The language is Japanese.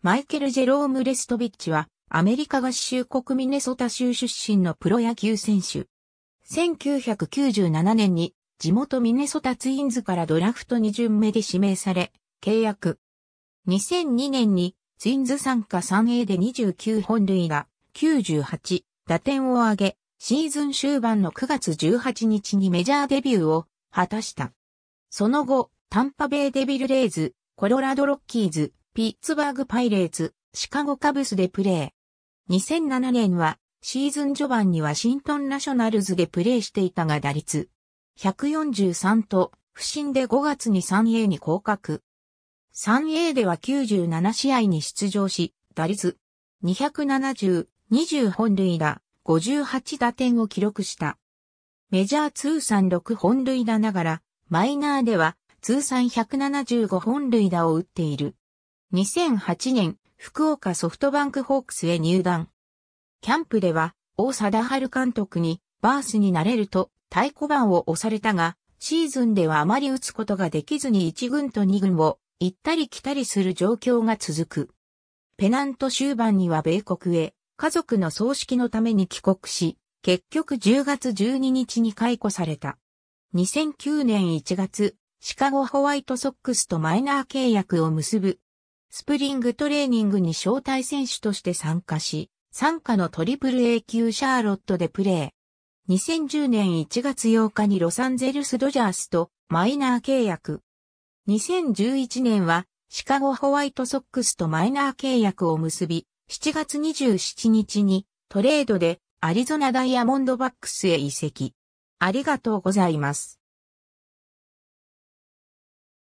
マイケル・ジェローム・レストビッチは、アメリカ合衆国ミネソタ州出身のプロ野球選手。1997年に、地元ミネソタツインズからドラフト2巡目で指名され、契約。2002年に、ツインズ参加 3A で29本塁打、98、打点を挙げ、シーズン終盤の9月18日にメジャーデビューを果たした。その後、タンパベイデビルレイズ、コロラドロッキーズ、ピッツバーグパイレーツ、シカゴカブスでプレー。2007年はシーズン序盤にワシントンナショナルズでプレーしていたが打率143と不振で5月に 3A に降格。3A では97試合に出場し、打率270、20本塁打、58打点を記録した。メジャー通算6本塁打ながら、マイナーでは通算175本塁打を打っている。2008年、福岡ソフトバンクホークスへ入団。キャンプでは、大貞治監督に、バースになれると、太鼓判を押されたが、シーズンではあまり打つことができずに1軍と2軍を、行ったり来たりする状況が続く。ペナント終盤には米国へ、家族の葬式のために帰国し、結局10月12日に解雇された。2009年1月、シカゴホワイトソックスとマイナー契約を結ぶスプリングトレーニングに招待選手として参加し、参加のトリプル A 級シャーロットでプレー。2010年1月8日にロサンゼルスドジャースとマイナー契約。2011年はシカゴホワイトソックスとマイナー契約を結び、7月27日にトレードでアリゾナダイヤモンドバックスへ移籍。ありがとうございます。